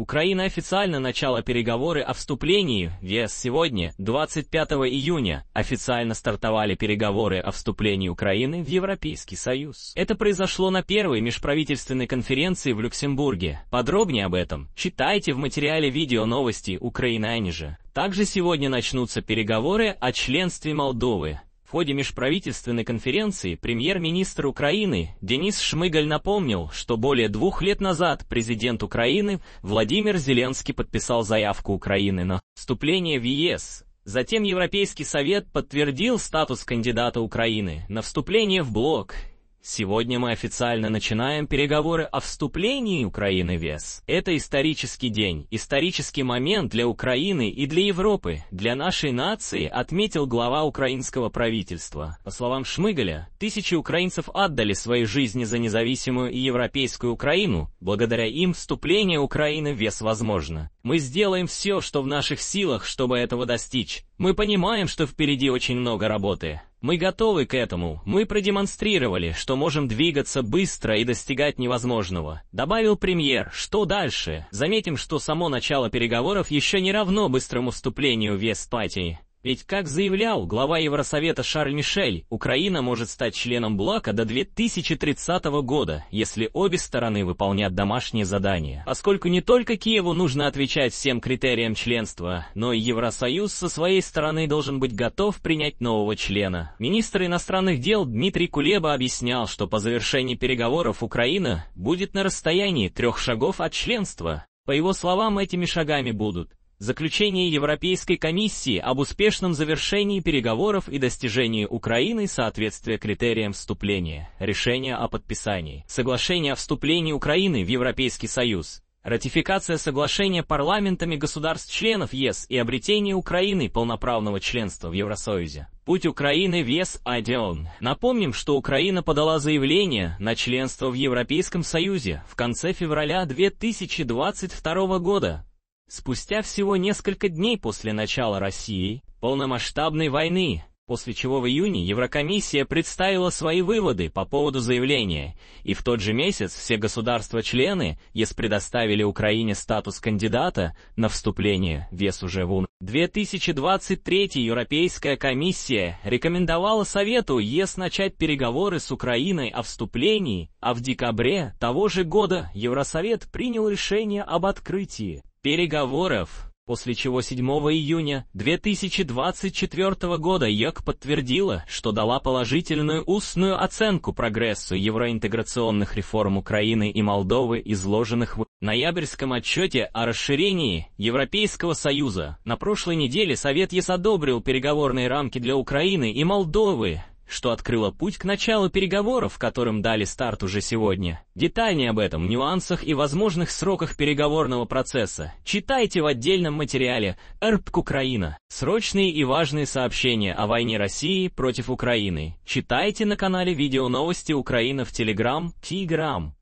Украина официально начала переговоры о вступлении в ЕС сегодня, 25 июня. Официально стартовали переговоры о вступлении Украины в Европейский Союз. Это произошло на первой межправительственной конференции в Люксембурге. Подробнее об этом читайте в материале видео новости «Украина ниже. Также сегодня начнутся переговоры о членстве Молдовы. В ходе межправительственной конференции премьер-министр Украины Денис Шмыгаль напомнил, что более двух лет назад президент Украины Владимир Зеленский подписал заявку Украины на вступление в ЕС. Затем Европейский совет подтвердил статус кандидата Украины на вступление в блок Сегодня мы официально начинаем переговоры о вступлении Украины в ЕС. Это исторический день, исторический момент для Украины и для Европы, для нашей нации, отметил глава украинского правительства. По словам Шмыгаля, тысячи украинцев отдали свои жизни за независимую и европейскую Украину. Благодаря им вступление Украины в ЕС возможно. Мы сделаем все, что в наших силах, чтобы этого достичь. Мы понимаем, что впереди очень много работы. Мы готовы к этому, мы продемонстрировали, что можем двигаться быстро и достигать невозможного. Добавил премьер, что дальше? Заметим, что само начало переговоров еще не равно быстрому вступлению в Вестпатии. Ведь, как заявлял глава Евросовета Шарль Мишель, Украина может стать членом блока до 2030 года, если обе стороны выполнят домашние задания. Поскольку не только Киеву нужно отвечать всем критериям членства, но и Евросоюз со своей стороны должен быть готов принять нового члена. Министр иностранных дел Дмитрий Кулеба объяснял, что по завершении переговоров Украина будет на расстоянии трех шагов от членства. По его словам, этими шагами будут Заключение Европейской комиссии об успешном завершении переговоров и достижении Украины соответствия критериям вступления. Решение о подписании. Соглашение о вступлении Украины в Европейский Союз. Ратификация соглашения парламентами государств-членов ЕС и обретение Украины полноправного членства в Евросоюзе. Путь Украины в ЕС Адион. Напомним, что Украина подала заявление на членство в Европейском Союзе в конце февраля 2022 года спустя всего несколько дней после начала России полномасштабной войны, после чего в июне Еврокомиссия представила свои выводы по поводу заявления, и в тот же месяц все государства-члены ЕС предоставили Украине статус кандидата на вступление в ЕС уже в УН. 2023 Европейская комиссия рекомендовала Совету ЕС начать переговоры с Украиной о вступлении, а в декабре того же года Евросовет принял решение об открытии переговоров, после чего 7 июня 2024 года ЕК подтвердила, что дала положительную устную оценку прогрессу евроинтеграционных реформ Украины и Молдовы, изложенных в ноябрьском отчете о расширении Европейского Союза. На прошлой неделе Совет ЕС одобрил переговорные рамки для Украины и Молдовы, что открыло путь к началу переговоров, которым дали старт уже сегодня. Детальнее об этом, нюансах и возможных сроках переговорного процесса читайте в отдельном материале «РПК Украина. Срочные и важные сообщения о войне России против Украины». Читайте на канале «Видео новости Украина» в Телеграм, Тиграм.